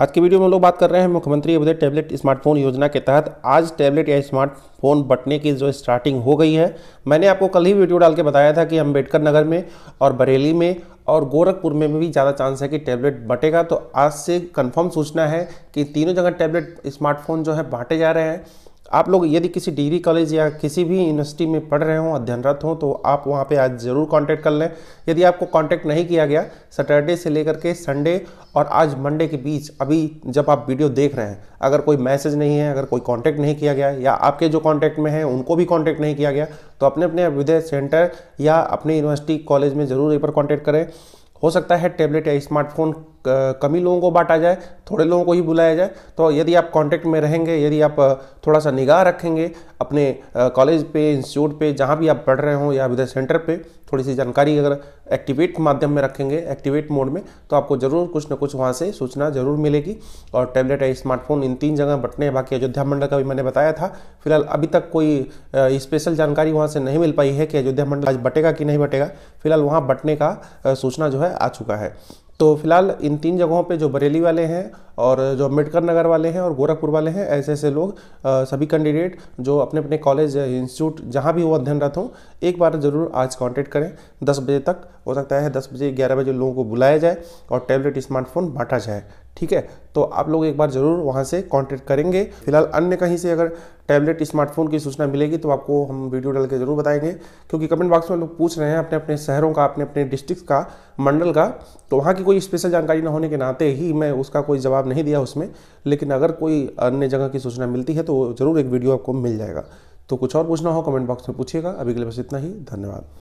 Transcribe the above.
आज के वीडियो में हम लोग बात कर रहे हैं मुख्यमंत्री अभ्युदय टैबलेट स्मार्टफोन योजना के तहत आज टैबलेट या स्मार्टफोन बटने की जो स्टार्टिंग हो गई है मैंने आपको कल ही वीडियो डाल के बताया था कि अम्बेडकर नगर में और बरेली में और गोरखपुर में भी ज़्यादा चांस है कि टैबलेट बटेगा तो आज से कन्फर्म सूचना है कि तीनों जगह टैबलेट स्मार्टफोन जो है बांटे जा रहे हैं आप लोग यदि किसी डिग्री कॉलेज या किसी भी यूनिवर्सिटी में पढ़ रहे हों अध्ययनरत हों तो आप वहाँ पे आज ज़रूर कांटेक्ट कर लें यदि आपको कांटेक्ट नहीं किया गया सैटरडे से लेकर के संडे और आज मंडे के बीच अभी जब आप वीडियो देख रहे हैं अगर कोई मैसेज नहीं है अगर कोई कांटेक्ट नहीं किया गया या आपके जो कॉन्टैक्ट में हैं उनको भी कॉन्टैक्ट नहीं किया गया तो अपने अपने विद्या सेंटर या अपने यूनिवर्सिटी कॉलेज में ज़रूर एक बार कॉन्टैक्ट करें हो सकता है टेबलेट या स्मार्टफोन कम ही लोगों को बांटा जाए थोड़े लोगों को ही बुलाया जाए तो यदि आप कांटेक्ट में रहेंगे यदि आप थोड़ा सा निगाह रखेंगे अपने कॉलेज पे इंस्टीट्यूट पे जहाँ भी आप पढ़ रहे हों या विद्या सेंटर पे थोड़ी सी जानकारी अगर एक्टिवेट माध्यम में रखेंगे एक्टिवेट मोड में तो आपको ज़रूर कुछ ना कुछ वहाँ से सूचना ज़रूर मिलेगी और टैबलेट या स्मार्टफोन इन तीन जगह बटने हैं बाकी अयोध्या मंडल का भी मैंने बताया था फिलहाल अभी तक कोई स्पेशल जानकारी वहाँ से नहीं मिल पाई है कि अयोध्या मंडल आज बटेगा कि नहीं बटेगा फिलहाल वहाँ बटने का सूचना जो है आ चुका है तो फिलहाल इन तीन जगहों पे जो बरेली वाले हैं और जो अम्बेडकर नगर वाले हैं और गोरखपुर वाले हैं ऐसे ऐसे लोग सभी कैंडिडेट जो अपने अपने कॉलेज इंस्टीट्यूट जहाँ भी वो अध्ययनरत हों एक बार ज़रूर आज कॉन्टेक्ट करें दस बजे तक हो सकता है दस बजे ग्यारह बजे लोगों को बुलाया जाए और टैबलेट स्मार्टफोन बांटा जाए ठीक है तो आप लोग एक बार ज़रूर वहाँ से कांटेक्ट करेंगे फिलहाल अन्य कहीं से अगर टैबलेट स्मार्टफोन की सूचना मिलेगी तो आपको हम वीडियो डाल के ज़रूर बताएंगे क्योंकि कमेंट बॉक्स में लोग पूछ रहे हैं अपने अपने शहरों का अपने अपने डिस्ट्रिक्ट का मंडल का तो वहाँ की कोई स्पेशल जानकारी ना होने के नाते ही मैं उसका कोई जवाब नहीं दिया उसमें लेकिन अगर कोई अन्य जगह की सूचना मिलती है तो ज़रूर एक वीडियो आपको मिल जाएगा तो कुछ और पूछना हो कमेंट बॉक्स में पूछिएगा अभी के लिए बस इतना ही धन्यवाद